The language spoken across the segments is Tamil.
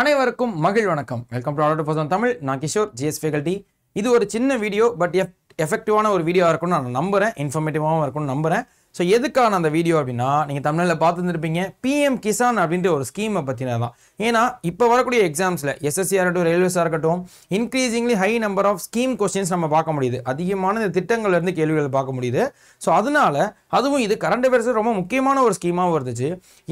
அனைவருக்கும் மகிழ் வணக்கம் welcome to order person Tamil நான் கிஷோர் ஜிஎஸ் ஃபேகல்டி இது ஒரு சின்ன வீடியோ பட் எஃப் எஃபெக்டிவான ஒரு வீடியோவாக இருக்கும்னு நான் நம்புகிறேன் இன்ஃபர்மேட்டிவாகவும் இருக்கும்னு நம்புகிறேன் ஸோ எதுக்கான அந்த வீடியோ அப்படின்னா நீங்கள் தமிழில் பார்த்துருந்துருப்பீங்க பிஎம் கிசான் அப்படின்ற ஒரு ஸ்கீமை பற்றினது தான் ஏன்னா இப்போ வரக்கூடிய எக்ஸாம்ஸில் எஸ்எஸ்சியாக இருக்கட்டும் ரயில்வேஸாக இருக்கட்டும் increasingly high number of scheme questions நம்ம பார்க்க முடியுது அதிகமான இந்த திட்டங்கள்லேருந்து கேள்விகள் பார்க்க முடியுது ஸோ அதனால் அதுவும் இது கரண்ட் அஃபேர்ஸ் ரொம்ப முக்கியமான ஒரு ஸ்கீமாகவும் இருந்துச்சு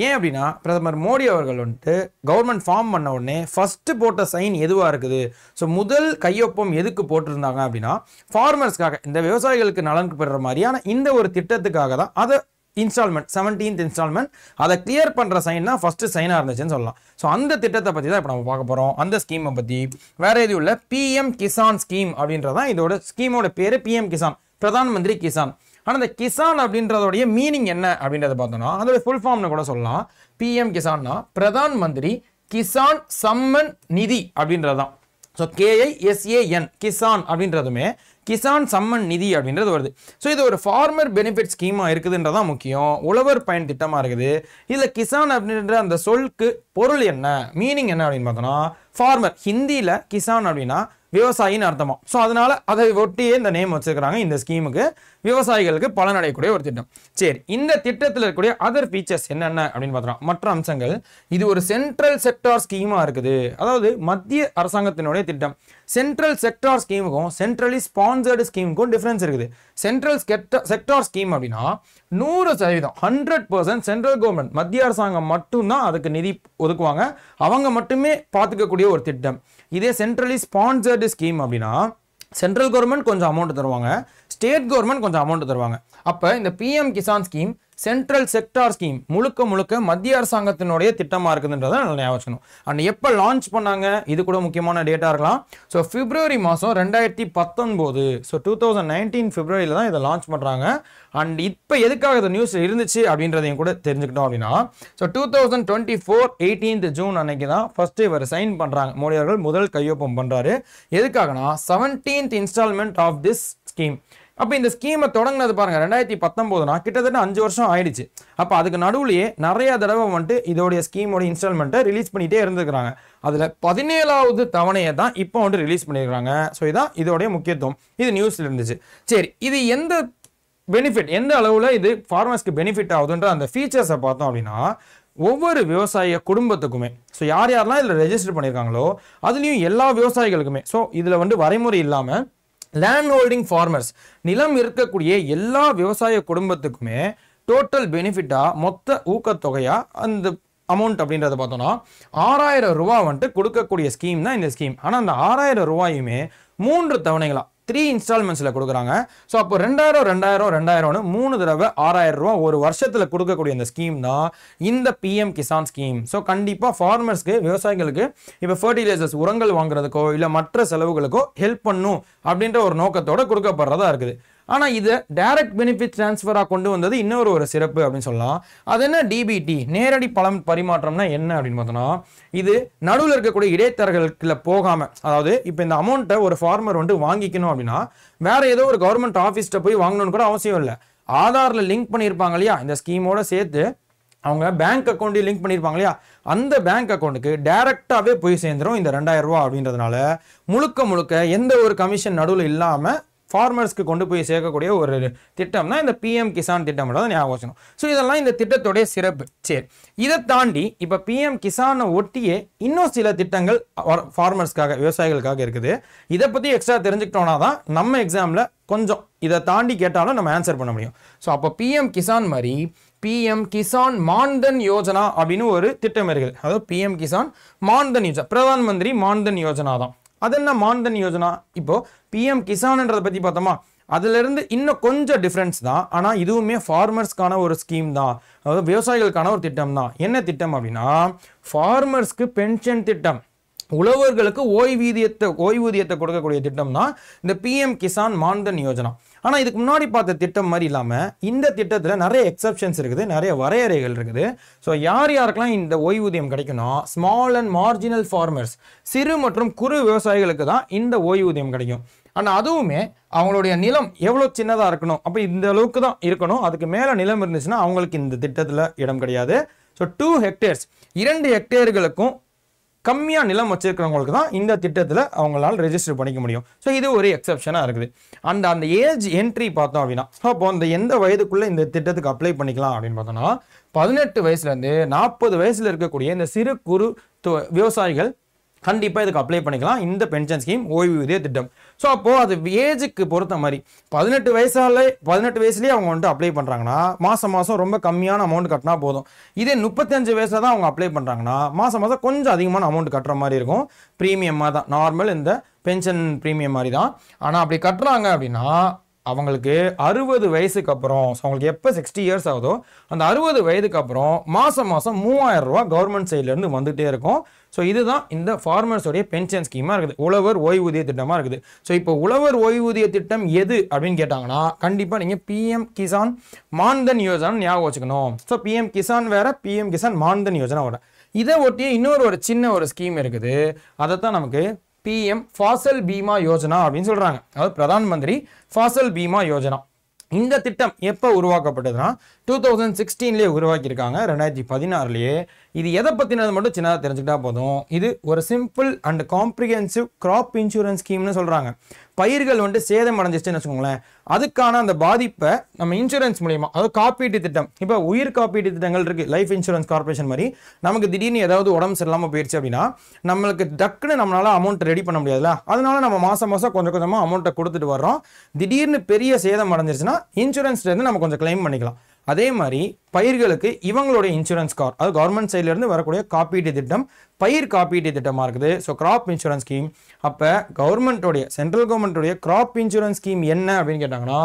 ஏன் அப்படின்னா பிரதமர் மோடி அவர்கள் வந்துட்டு கவர்மெண்ட் ஃபார்ம் பண்ண உடனே ஃபஸ்ட்டு போட்ட சைன் எதுவாக இருக்குது ஸோ முதல் கையொப்பம் எதுக்கு போட்டிருந்தாங்க அப்படின்னா ஃபார்மர்ஸ்க்காக இந்த விவசாயிகளுக்கு நலன் பெறுற மாதிரியான இந்த ஒரு திட்டத்துக்காக தான் சொல்லலாம் அதை இன்ஸ்டால்மெண்ட் செவன்டீன்த் இன்ஸ்டால்மெண்ட் அதை கிளியர் பண்ணுற சைன்னா ஃபஸ்ட்டு சைனாக இருந்துச்சுன்னு சொல்லலாம் ஸோ அந்த திட்டத்தை பற்றி தான் இப்போ நம்ம பார்க்க போகிறோம் அந்த ஸ்கீமை பற்றி வேறு எதுவும் இல்லை பிஎம் கிசான் ஸ்கீம் அப்படின்றதான் இதோட ஸ்கீமோட பேர் பிஎம் கிசான் பிரதான் மந்திரி கிசான் ஆனால் இந்த கிசான் அப்படின்றதோடைய மீனிங் என்ன அப்படின்றத பார்த்தோம்னா அதோட ஃபுல் ஃபார்ம்னு கூட சொல்லலாம் பிஎம் கிசான்னா பிரதான் மந்திரி கிசான் சம்மன் நிதி அப்படின்றது தான் ஸோ கேஐஎஸ்ஏஎன் கிசான் அப்படின்றதுமே கிசான் சம்மன் நிதி அப்படின்றது வருது ஸோ இது ஒரு ஃபார்மர் பெனிஃபிட் ஸ்கீமாக இருக்குதுன்றதான் முக்கியம் உழவர் பயன் திட்டமாக இருக்குது இதில் கிசான் அப்படின்ற அந்த சொல்க்கு பொருள் என்ன மீனிங் என்ன அப்படின்னு பார்த்தோன்னா ஃபார்மர் ஹிந்தியில் கிசான் அப்படின்னா விவசாயின்னு அர்த்தமாக ஸோ அதனால் அதை ஒட்டியே இந்த நேம் வச்சுருக்கிறாங்க இந்த ஸ்கீமுக்கு விவசாயிகளுக்கு பலனடையக்கூடிய ஒரு திட்டம் சரி இந்த திட்டத்தில் இருக்கக்கூடிய அதர் ஃபீச்சர்ஸ் என்னென்ன அப்படின்னு பார்த்தோம் மற்ற அம்சங்கள் இது ஒரு சென்ட்ரல் செக்டார் ஸ்கீமாக இருக்குது அதாவது மத்திய அரசாங்கத்தினுடைய திட்டம் சென்ட்ரல் செக்டார் ஸ்கீமுக்கும் சென்ட்ரலி ஸ்பான்சர்டு ஸ்கீமுக்கும் டிஃப்ரென்ஸ் இருக்குது சென்ட்ரல் செக்டார் ஸ்கீம் அப்படின்னா நூறு சதவீதம் ஹண்ட்ரட் பர்சன்ட் சென்ட்ரல் கவர்மெண்ட் மத்திய அரசாங்கம் மட்டும்தான் அதுக்கு நிதி ஒதுக்குவாங்க அவங்க மட்டுமே பார்த்துக்கக்கூடிய சொல்லக்கூடிய ஒரு திட்டம் இதே சென்ட்ரலி ஸ்பான்சர்டு ஸ்கீம் அப்படின்னா சென்ட்ரல் கவர்மெண்ட் கொஞ்சம் அமௌண்ட் தருவாங்க ஸ்டேட் கவர்மெண்ட் கொஞ்சம் அமௌண்ட் தருவாங்க அப்போ இந்த PM Kisan scheme central sector scheme முழுக்க முழுக்க மத்திய அரசாங்கத்தினுடைய திட்டமாக இருக்குதுன்றதை நல்லா ஞாபகம் அண்ட் எப்போ லான்ச் பண்ணாங்க இது கூட முக்கியமான டேட்டா இருக்கலாம் ஸோ பிப்ரவரி மாதம் ரெண்டாயிரத்தி பத்தொன்பது ஸோ டூ தௌசண்ட் நைன்டீன் பிப்ரவரியில் தான் இதை லான்ச் பண்ணுறாங்க அண்ட் இப்போ எதுக்காக இந்த நியூஸ் இருந்துச்சு அப்படின்றதையும் கூட தெரிஞ்சுக்கிட்டோம் அப்படின்னா so two thousand twenty four eighteenth June அன்னைக்கு தான் ஃபர்ஸ்ட் இவர் சைன் பண்ணுறாங்க மோடி அவர்கள் முதல் கையொப்பம் பண்ணுறாரு எதுக்காகனா seventeenth instalment of this scheme அப்போ இந்த ஸ்கீமை தொடங்கினது பாருங்கள் ரெண்டாயிரத்தி பத்தொம்போதுனா கிட்டத்தட்ட அஞ்சு வருஷம் ஆயிடுச்சு அப்போ அதுக்கு நடுவுலையே நிறைய தடவை வந்துட்டு இதோடைய ஸ்கீமோடைய இன்ஸ்டால்மெண்ட்டை ரிலீஸ் பண்ணிகிட்டே இருந்துக்கிறாங்க அதில் பதினேழாவது தவணையை தான் இப்போ வந்துட்டு ரிலீஸ் பண்ணியிருக்காங்க ஸோ இதான் இதோடைய முக்கியத்துவம் இது நியூஸில் இருந்துச்சு சரி இது எந்த பெனிஃபிட் எந்த அளவில் இது ஃபார்மர்ஸ்க்கு பெனிஃபிட் ஆகுதுன்ற அந்த ஃபீச்சர்ஸை பார்த்தோம் அப்படின்னா ஒவ்வொரு விவசாய குடும்பத்துக்குமே ஸோ யார் யாரெல்லாம் இதில் ரெஜிஸ்டர் பண்ணியிருக்காங்களோ அதுலேயும் எல்லா விவசாயிகளுக்குமே ஸோ இதில் வந்து வரைமுறை இல்லாமல் லேண்ட் ஹோல்டிங் ஃபார்மர்ஸ் நிலம் இருக்கக்கூடிய எல்லா விவசாய குடும்பத்துக்குமே டோட்டல் பெனிஃபிட்டாக மொத்த ஊக்கத்தொகையாக அந்த அமௌண்ட் அப்படின்றத பார்த்தோன்னா ஆறாயிரம் ரூபா வந்துட்டு கொடுக்கக்கூடிய ஸ்கீம் தான் இந்த ஸ்கீம் ஆனால் அந்த ஆறாயிரம் ரூபாயுமே மூன்று தவணைகளாக த்ரீ இன்ஸ்டால்மெண்ட்ஸில் கொடுக்குறாங்க ஸோ அப்போ ரெண்டாயிரம் ரெண்டாயிரம் ரெண்டாயிரம்னு மூணு தடவை ஆறாயிரம் ரூபா ஒரு வருஷத்தில் கொடுக்கக்கூடிய இந்த ஸ்கீம் தான் இந்த பிஎம் கிசான் ஸ்கீம் ஸோ கண்டிப்பாக ஃபார்மர்ஸ்க்கு விவசாயிகளுக்கு இப்போ ஃபர்டிலைசர்ஸ் உரங்கள் வாங்குறதுக்கோ இல்லை மற்ற செலவுகளுக்கோ ஹெல்ப் பண்ணும் அப்படின்ற ஒரு நோக்கத்தோடு கொடுக்கப்படுறதா இருக்குது ஆனால் இது டைரக்ட் பெனிஃபிட் ட்ரான்ஸ்ஃபராக கொண்டு வந்தது இன்னொரு ஒரு சிறப்பு அப்படின்னு சொல்லலாம் அது என்ன டிபிடி நேரடி பலம் பரிமாற்றம்னா என்ன அப்படின்னு பார்த்தோன்னா இது நடுவில் இருக்கக்கூடிய இடைத்தரகளுக்குல போகாமல் அதாவது இப்போ இந்த அமௌண்ட்டை ஒரு ஃபார்மர் வந்து வாங்கிக்கணும் அப்படின்னா வேறு ஏதோ ஒரு கவர்மெண்ட் ஆஃபீஸ்ட்டை போய் வாங்கணும்னு கூட அவசியம் இல்லை ஆதாரில் லிங்க் பண்ணியிருப்பாங்க இல்லையா இந்த ஸ்கீமோட சேர்த்து அவங்க பேங்க் அக்கௌண்ட்டையும் லிங்க் பண்ணியிருப்பாங்க இல்லையா அந்த பேங்க் அக்கௌண்ட்டுக்கு டேரெக்டாகவே போய் சேர்ந்துடும் இந்த ரெண்டாயிரம் ரூபா அப்படின்றதுனால முழுக்க முழுக்க எந்த ஒரு கமிஷன் நடுவில் இல்லாமல் ஃபார்மர்ஸ்க்கு கொண்டு போய் சேர்க்கக்கூடிய ஒரு தான் இந்த பிஎம் கிசான் தான் ஞாபகம் வச்சுக்கணும் ஸோ இதெல்லாம் இந்த திட்டத்துடைய சிறப்பு சரி இதை தாண்டி இப்போ பிஎம் கிசானை ஒட்டியே இன்னும் சில திட்டங்கள் ஃபார்மர்ஸ்க்காக விவசாயிகளுக்காக இருக்குது இதை பற்றி எக்ஸ்ட்ரா தெரிஞ்சுக்கிட்டோம்னா தான் நம்ம எக்ஸாமில் கொஞ்சம் இதை தாண்டி கேட்டாலும் நம்ம ஆன்சர் பண்ண முடியும் ஸோ அப்போ பிஎம் கிசான் மாதிரி பிஎம் கிசான் மான்தன் யோஜனா அப்படின்னு ஒரு திட்டம் இருக்குது அதாவது பிஎம் கிசான் மான்தன் யோஜனா பிரதான் மந்திரி மான்தன் யோஜனா தான் அது என்ன மான்தன் யோஜனா இப்போது பிஎம் கிசான்ன்றதை பற்றி பார்த்தோமா அதுலேருந்து இன்னும் கொஞ்சம் டிஃப்ரென்ஸ் தான் ஆனால் இதுவுமே ஃபார்மர்ஸ்க்கான ஒரு ஸ்கீம் தான் அதாவது விவசாயிகளுக்கான ஒரு திட்டம் தான் என்ன திட்டம் அப்படின்னா ஃபார்மர்ஸ்க்கு பென்ஷன் திட்டம் உழவர்களுக்கு ஓய்வூதியத்தை ஓய்வூதியத்தை கொடுக்கக்கூடிய திட்டம் தான் இந்த பிஎம் கிசான் மான்தன் யோஜனா ஆனால் இதுக்கு முன்னாடி பார்த்த திட்டம் மாதிரி இல்லாமல் இந்த திட்டத்தில் நிறைய எக்ஸப்ஷன்ஸ் இருக்குது நிறைய வரையறைகள் இருக்குது ஸோ யார் யாருக்கெல்லாம் இந்த ஓய்வூதியம் கிடைக்கணும் ஸ்மால் அண்ட் மார்ஜினல் ஃபார்மர்ஸ் சிறு மற்றும் குறு விவசாயிகளுக்கு தான் இந்த ஓய்வூதியம் கிடைக்கும் ஆனால் அதுவுமே அவங்களுடைய நிலம் எவ்வளோ சின்னதாக இருக்கணும் அப்போ இந்த அளவுக்கு தான் இருக்கணும் அதுக்கு மேலே நிலம் இருந்துச்சுன்னா அவங்களுக்கு இந்த திட்டத்தில் இடம் கிடையாது ஸோ டூ ஹெக்டேர்ஸ் இரண்டு ஹெக்டேர்களுக்கும் கம்மியாக நிலம் வச்சிருக்கிறவங்களுக்கு தான் இந்த திட்டத்தில் அவங்களால ரெஜிஸ்டர் பண்ணிக்க முடியும் ஸோ இது ஒரு எக்ஸப்ஷனாக இருக்குது அந்த அந்த ஏஜ் என்ட்ரி பார்த்தோம் அப்படின்னா அப்போ அந்த எந்த வயதுக்குள்ளே இந்த திட்டத்துக்கு அப்ளை பண்ணிக்கலாம் அப்படின்னு பார்த்தோம்னா பதினெட்டு வயசுலேருந்து நாற்பது வயசில் இருக்கக்கூடிய இந்த சிறு குறு விவசாயிகள் கண்டிப்பாக இதுக்கு அப்ளை பண்ணிக்கலாம் இந்த பென்ஷன் ஸ்கீம் ஓய்வூதிய திட்டம் ஸோ அப்போது அது ஏஜுக்கு பொறுத்த மாதிரி பதினெட்டு வயசால பதினெட்டு வயசுலேயே அவங்க வந்துட்டு அப்ளை பண்ணுறாங்கன்னா மாதம் மாதம் ரொம்ப கம்மியான அமௌண்ட் கட்டினா போதும் இதே முப்பத்தஞ்சு வயசில் தான் அவங்க அப்ளை பண்ணுறாங்கன்னா மாதம் மாதம் கொஞ்சம் அதிகமான அமௌண்ட் கட்டுற மாதிரி இருக்கும் ப்ரீமியமாக தான் நார்மல் இந்த பென்ஷன் ப்ரீமியம் மாதிரி தான் ஆனால் அப்படி கட்டுறாங்க அப்படின்னா அவங்களுக்கு அறுபது வயசுக்கு அப்புறம் ஸோ அவங்களுக்கு எப்போ சிக்ஸ்டி இயர்ஸ் ஆகுதோ அந்த அறுபது வயதுக்கு அப்புறம் மாதம் மாதம் மூவாயிரம் ரூபா கவர்மெண்ட் சைட்லேருந்து வந்துகிட்டே இருக்கும் ஸோ இதுதான் இந்த ஃபார்மர்ஸோடைய பென்ஷன் ஸ்கீமாக இருக்குது உழவர் ஓய்வூதிய திட்டமாக இருக்குது ஸோ இப்போ உழவர் ஓய்வூதிய திட்டம் எது அப்படின்னு கேட்டாங்கன்னா கண்டிப்பாக நீங்கள் பிஎம் கிசான் மான்தன் யோஜனான்னு ஞாபகம் வச்சுக்கணும் ஸோ பிஎம் கிசான் வேறு பிஎம் கிசான் மான்தன் யோஜனை வர இதை ஒட்டியே இன்னொரு ஒரு சின்ன ஒரு ஸ்கீம் இருக்குது அதை தான் நமக்கு பிஎம் ஃபாசல் பீமா யோஜனா அப்படின்னு சொல்கிறாங்க அதாவது பிரதான் மந்திரி ஃபாசல் பீமா யோஜனா இந்த திட்டம் எப்போ உருவாக்கப்பட்டதுன்னா டூ தௌசண்ட் சிக்ஸ்டீன்லேயே உருவாக்கியிருக்காங்க ரெண்டாயிரத்தி பதினாறுலேயே இது எதை பற்றினது மட்டும் சின்னதாக தெரிஞ்சுக்கிட்டா போதும் இது ஒரு simple and comprehensive crop insurance ஸ்கீம்னு சொல்கிறாங்க பயிர்கள் வந்து சேதம் அடைஞ்சிச்சுன்னு வச்சுக்கோங்களேன் அதுக்கான அந்த பாதிப்பை நம்ம இன்சூரன்ஸ் மூலியமாக அதாவது காப்பீட்டு திட்டம் இப்போ உயிர் காப்பீட்டு திட்டங்கள் இருக்குது லைஃப் இன்சூரன்ஸ் கார்பரேஷன் மாதிரி நமக்கு திடீர்னு ஏதாவது உடம்பு சரியில்லாமல் போயிடுச்சு அப்படின்னா நம்மளுக்கு டக்குன்னு நம்மளால் அமௌண்ட் ரெடி பண்ண முடியாதுல்ல அதனால நம்ம மாதம் மாதம் கொஞ்சம் கொஞ்சமாக அமௌண்ட்டை கொடுத்துட்டு வர்றோம் திடீர்னு பெரிய சேதம் அடைஞ்சிருச்சுன்னா இன்சூரன்ஸ்லேருந்து நம்ம கொஞ்சம் கிளைம் பண்ணிக்கலாம் அதே மாதிரி பயிர்களுக்கு இவங்களுடைய இன்சூரன்ஸ் கார் அது கவர்மெண்ட் சைட்லேருந்து வரக்கூடிய காப்பீட்டு திட்டம் பயிர் காப்பீட்டு திட்டமாக இருக்குது ஸோ கிராப் இன்சூரன்ஸ் ஸ்கீம் அப்போ கவர்மெண்ட்டோடைய சென்ட்ரல் கவர்மெண்ட்டுடைய கிராப் இன்சூரன்ஸ் ஸ்கீம் என்ன அப்படின்னு கேட்டாங்கன்னா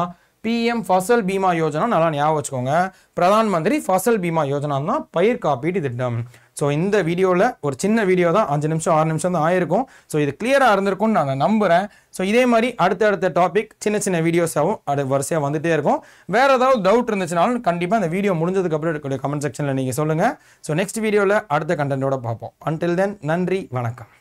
பிஎம் ஃபசல் பீமா யோஜனா நல்லா ஞாபகம் வச்சுக்கோங்க பிரதான் மந்திரி ஃபசல் பீமா யோஜனா தான் பயிர் காப்பீட்டு திட்டம் ஸோ இந்த வீடியோவில் ஒரு சின்ன வீடியோ தான் அஞ்சு நிமிஷம் ஆறு நிமிஷம் தான் ஆயிருக்கும் ஸோ இது கிளியராக இருந்திருக்கும்னு நான் நம்புகிறேன் ஸோ இதே மாதிரி அடுத்தடுத்த டாபிக் சின்ன சின்ன வீடியோஸாகவும் அது வரிசையாக வந்துகிட்டே இருக்கும் வேறு ஏதாவது டவுட் இருந்துச்சுனாலும் கண்டிப்பாக அந்த வீடியோ முடிஞ்சதுக்கப்புறம் இருக்கக்கூடிய கமெண்ட் செக்ஷனில் நீங்கள் சொல்லுங்கள் ஸோ நெக்ஸ்ட் வீடியோவில் அடுத்த கண்டென்ட்டோட பார்ப்போம் அன்டில் தென் நன்றி வணக்கம்